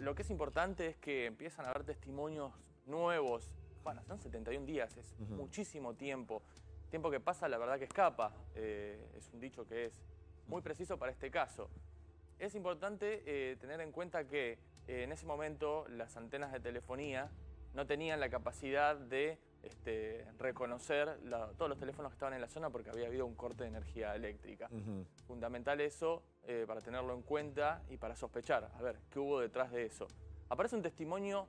lo que es importante es que empiezan a haber testimonios nuevos. Bueno, son 71 días, es muchísimo tiempo. Tiempo que pasa, la verdad que escapa. Eh, es un dicho que es muy preciso para este caso. Es importante eh, tener en cuenta que eh, en ese momento las antenas de telefonía no tenían la capacidad de este, reconocer todos los teléfonos que estaban en la zona porque había habido un corte de energía eléctrica. Fundamental eso eh, para tenerlo en cuenta y para sospechar, a ver, qué hubo detrás de eso. Aparece un testimonio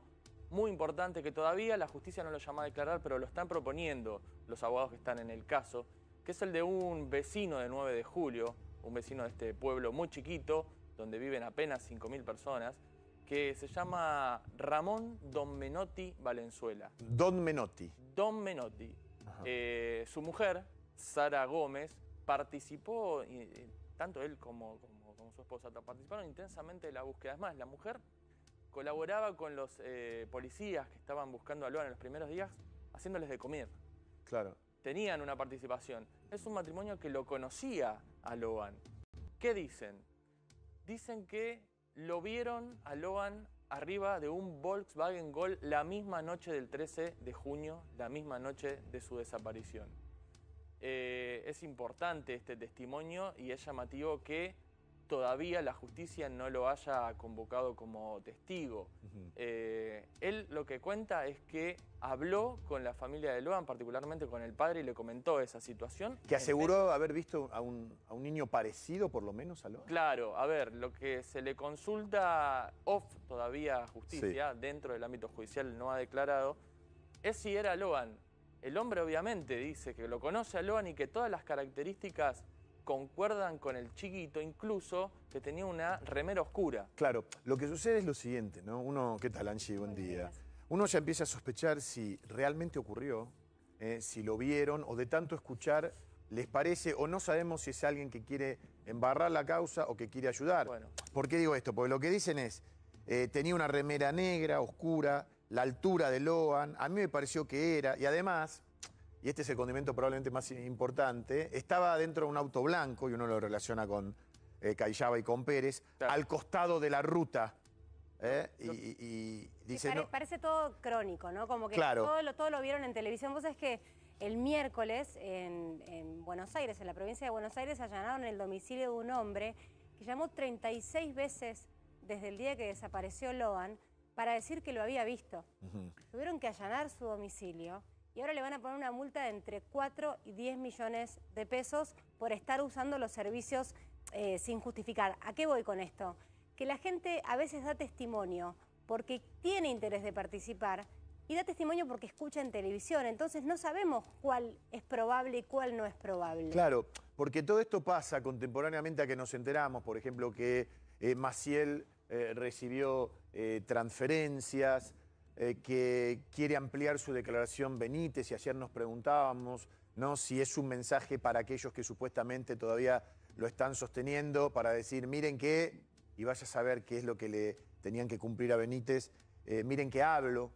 muy importante que todavía la justicia no lo llama a declarar, pero lo están proponiendo los abogados que están en el caso, que es el de un vecino de 9 de julio, un vecino de este pueblo muy chiquito, donde viven apenas 5.000 personas, que se llama Ramón Don Menotti Valenzuela. Don Menotti. Don Menotti. Eh, su mujer, Sara Gómez, participó eh, tanto él como, su esposa participaron intensamente en la búsqueda. Es más, la mujer colaboraba con los eh, policías que estaban buscando a Loan en los primeros días, haciéndoles de comer. Claro. Tenían una participación. Es un matrimonio que lo conocía a Loan. ¿Qué dicen? Dicen que lo vieron a Loan arriba de un Volkswagen Gol la misma noche del 13 de junio, la misma noche de su desaparición. Eh, es importante este testimonio y es llamativo que todavía la justicia no lo haya convocado como testigo. Eh, él lo que cuenta es que habló con la familia de Loan, particularmente con el padre, y le comentó esa situación. Que aseguró haber visto a un, niño parecido, por lo menos, a Loan. Claro, a ver, lo que se le consulta off todavía justicia, dentro del ámbito judicial no ha declarado, es si era Loan el hombre obviamente dice que lo conoce a Loan y que todas las características concuerdan con el chiquito, incluso que tenía una remera oscura. Claro, lo que sucede es lo siguiente, ¿no? Uno, ¿qué tal Angie? Buen día. Uno ya empieza a sospechar si realmente ocurrió, ¿eh? si lo vieron o de tanto escuchar les parece o no sabemos si es alguien que quiere embarrar la causa o que quiere ayudar. Bueno. ¿Por qué digo esto? Porque lo que dicen es, eh, tenía una remera negra, oscura, la altura de Loan, a mí me pareció que era, y además, y este es el condimento probablemente más importante, estaba dentro de un auto blanco, y uno lo relaciona con eh, y con Pérez, al costado de la ruta. ¿eh? Y, dice... Parece todo crónico, ¿no? Como que todo, lo, lo vieron en televisión. Vos es que el miércoles en, en Buenos Aires, en la provincia de Buenos Aires, allanaron el domicilio de un hombre que llamó 36 veces desde el día que desapareció Loan para decir que lo había visto. Tuvieron que allanar su domicilio y ahora le van a poner una multa de entre 4 y 10 millones de pesos por estar usando los servicios eh, sin justificar. ¿A qué voy con esto? Que la gente a veces da testimonio porque tiene interés de participar y da testimonio porque escucha en televisión. Entonces no sabemos cuál es probable y cuál no es probable. Claro, porque todo esto pasa contemporáneamente a que nos enteramos, por ejemplo, que eh, Maciel eh, recibió eh, transferencias, eh, que quiere ampliar su declaración Benítez y ayer nos preguntábamos ¿no? si es un mensaje para aquellos que supuestamente todavía lo están sosteniendo para decir miren qué y vaya a saber qué es lo que le tenían que cumplir a Benítez, miren que hablo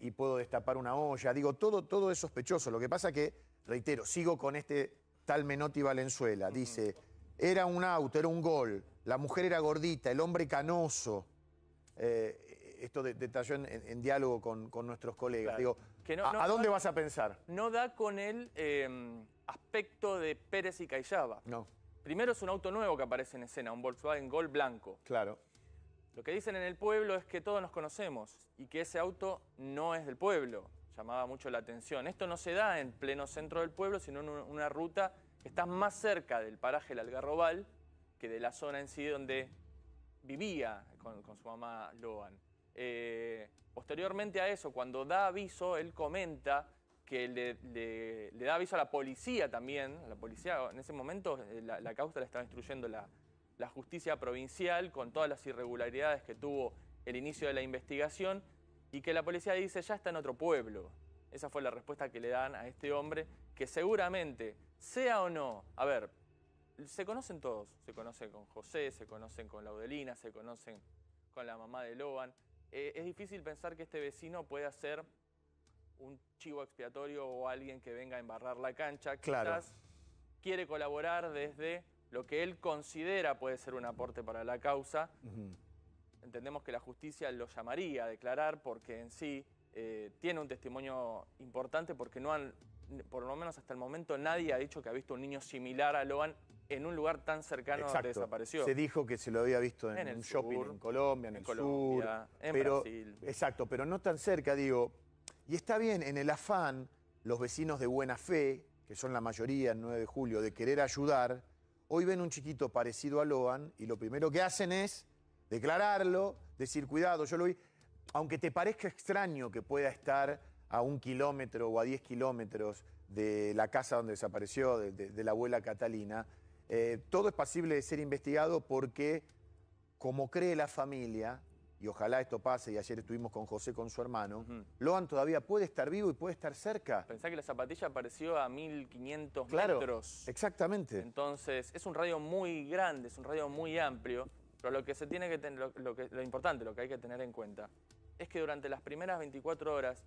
y puedo destapar una olla, digo, todo, todo es sospechoso, lo que pasa que, reitero, sigo con este tal Menotti Valenzuela, dice, era un auto, era un gol, la mujer era gordita, el hombre canoso. Eh, esto detalló en, en, diálogo con, nuestros colegas. Digo, a, dónde vas a pensar? No da con el em, aspecto de Pérez y Cayaba. No. Primero es un auto nuevo que aparece en escena, un Volkswagen Gol blanco. Claro. Lo que dicen en el pueblo es que todos nos conocemos y que ese auto no es del pueblo. Llamaba mucho la atención. Esto no se da en pleno centro del pueblo, sino en una ruta que está más cerca del paraje El Algarrobal, que de la zona en sí donde vivía con, su mamá Loan. Eh, posteriormente a eso, cuando da aviso, él comenta que le, da aviso a la policía también, la policía en ese momento eh, la, causa la estaba instruyendo la, la justicia provincial con todas las irregularidades que tuvo el inicio de la investigación y que la policía dice ya está en otro pueblo. Esa fue la respuesta que le dan a este hombre, que seguramente, sea o no, a ver, se conocen todos, se conocen con José, se conocen con Laudelina, se conocen con la mamá de Logan. Eh, es difícil pensar que este vecino pueda ser un chivo expiatorio o alguien que venga a embarrar la cancha. Quizás quiere colaborar desde lo que él considera puede ser un aporte para la causa. Entendemos que la justicia lo llamaría a declarar porque en sí eh, tiene un testimonio importante porque no han, por lo menos hasta el momento, nadie ha dicho que ha visto un niño similar a Loan en un lugar tan cercano Exacto. desapareció. Se dijo que se lo había visto en, un shopping en Colombia, en, En pero, Brasil. Exacto, pero no tan cerca, digo. Y está bien, en el afán, los vecinos de buena fe, que son la mayoría el 9 de julio, de querer ayudar, hoy ven un chiquito parecido a Loan y lo primero que hacen es declararlo, decir, cuidado, yo lo vi. Aunque te parezca extraño que pueda estar a un kilómetro o a 10 kilómetros de la casa donde desapareció, de la abuela Catalina, eh, todo es posible de ser investigado porque, como cree la familia, y ojalá esto pase, y ayer estuvimos con José, con su hermano, Loan todavía puede estar vivo y puede estar cerca. Pensá que la zapatilla apareció a 1500 claro, metros. Exactamente. Entonces, es un radio muy grande, es un radio muy amplio, pero lo que se tiene que tener, lo importante, lo que hay que tener en cuenta, es que durante las primeras 24 horas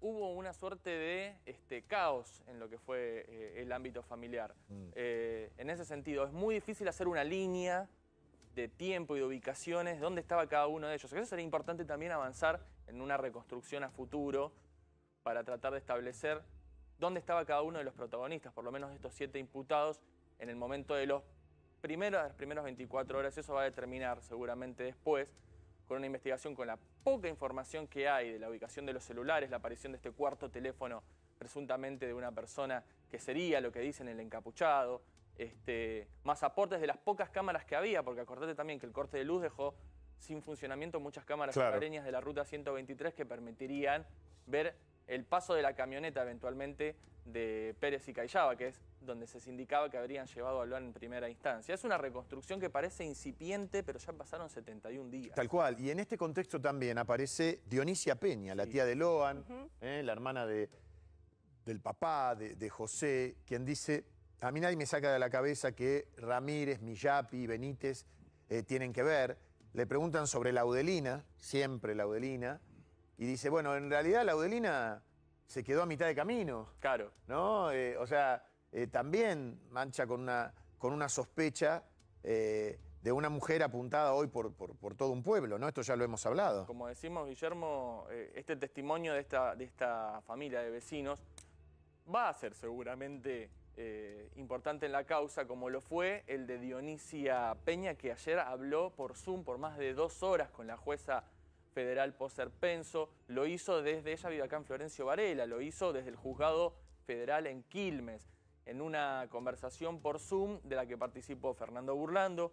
hubo una suerte de este, caos en lo que fue eh, el ámbito familiar. Mm. Eh, en ese sentido, es muy difícil hacer una línea de tiempo y de ubicaciones, dónde estaba cada uno de ellos. Eso sería importante también avanzar en una reconstrucción a futuro para tratar de establecer dónde estaba cada uno de los protagonistas, por lo menos estos siete imputados, en el momento de los primeros, las primeras 24 horas. Eso va a determinar seguramente después con una investigación con la poca información que hay de la ubicación de los celulares, la aparición de este cuarto teléfono presuntamente de una persona que sería lo que dicen el encapuchado, este, más aportes de las pocas cámaras que había, porque acordate también que el corte de luz dejó sin funcionamiento muchas cámaras claro. de la ruta 123 que permitirían ver el paso de la camioneta eventualmente de Pérez y Callaba, que es donde se sindicaba que habrían llevado a Luan en primera instancia. Es una reconstrucción que parece incipiente, pero ya pasaron 71 días. Tal cual, y en este contexto también aparece Dionisia Peña, la tía de Loan, ¿eh? la hermana de, del papá, de, José, quien dice, a mí nadie me saca de la cabeza que Ramírez, Millapi, Benítez eh, tienen que ver. Le preguntan sobre la Audelina, siempre la Audelina, y dice, bueno, en realidad la Audelina se quedó a mitad de camino. Claro. ¿No? Eh, o sea, eh, también mancha con una, con una sospecha eh, de una mujer apuntada hoy por, por, todo un pueblo, ¿no? Esto ya lo hemos hablado. Como decimos, Guillermo, este testimonio de esta, de esta familia de vecinos va a ser seguramente importante en la causa, como lo fue el de Dionisia Peña, que ayer habló por Zoom por más de dos horas con la jueza Federal Poserpenso, lo hizo desde ella vive acá en Florencio Varela, lo hizo desde el Juzgado Federal en Quilmes, en una conversación por Zoom de la que participó Fernando Burlando,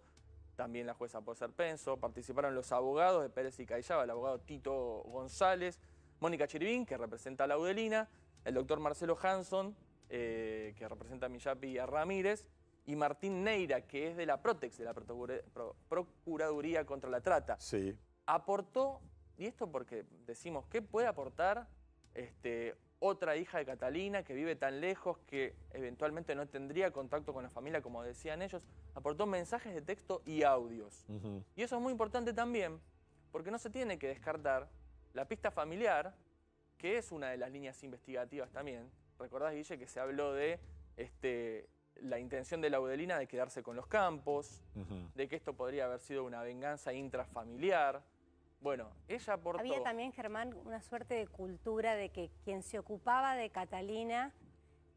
también la jueza Poserpenso, participaron los abogados de Pérez y Callaba, el abogado Tito González, Mónica Chiribín, que representa a Laudelina, el doctor Marcelo Hanson, eh, que representa a Millapi y a Ramírez, y Martín Neira, que es de la Protex, de la Procuraduría contra la Trata. Sí. Aportó y esto porque decimos, ¿qué puede aportar este, otra hija de Catalina que vive tan lejos que eventualmente no tendría contacto con la familia, como decían ellos? Aportó mensajes de texto y audios. Y eso es muy importante también, porque no se tiene que descartar la pista familiar, que es una de las líneas investigativas también. ¿Recordás, Guille, que se habló de este, la intención de la Laudelina de quedarse con los campos, de que esto podría haber sido una venganza intrafamiliar? Bueno, ella Había también, Germán, una suerte de cultura de que quien se ocupaba de Catalina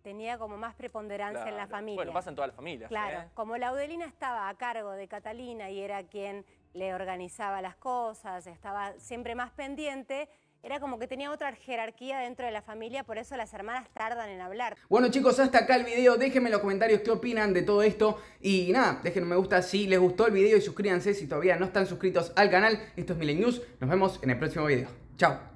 tenía como más preponderancia en la familia. Bueno, pasa en todas las familias. Claro, ¿eh? como Laudelina estaba a cargo de Catalina y era quien le organizaba las cosas, estaba siempre más pendiente era como que tenía otra jerarquía dentro de la familia, por eso las hermanas tardan en hablar. Bueno chicos, hasta acá el video. Déjenme en los comentarios qué opinan de todo esto. Y nada, déjenme un me gusta si les gustó el video y suscríbanse si todavía no están suscritos al canal. Esto es Milen News. Nos vemos en el próximo video. Chao.